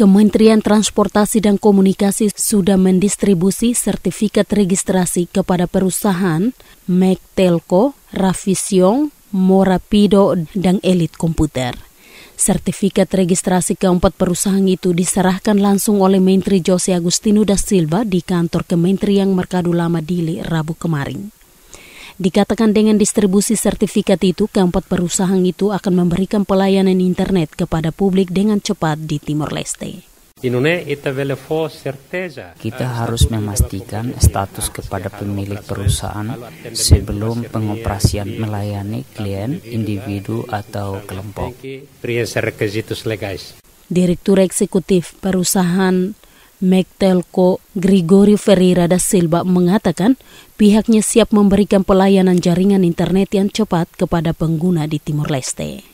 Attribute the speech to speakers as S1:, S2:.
S1: Kementerian Transportasi dan Komunikasi sudah mendistribusi sertifikat registrasi kepada perusahaan Mektelko, Rafision, Morapido, dan Elite Komputer. Sertifikat registrasi keempat perusahaan itu diserahkan langsung oleh Menteri Jose Agustino da Silva di kantor Kementerian Merkado Lama Dili Rabu kemarin. Dikatakan dengan distribusi sertifikat itu, keempat perusahaan itu akan memberikan pelayanan internet kepada publik dengan cepat di Timor Leste.
S2: Eh, Kita harus
S3: memastikan status kepada pemilik perusahaan sebelum pengoperasian melayani klien, individu, atau kelompok.
S1: Direktur Eksekutif Perusahaan Mektelko Grigori Ferreira da Silva mengatakan pihaknya siap memberikan pelayanan jaringan internet yang cepat kepada pengguna di timur Leste.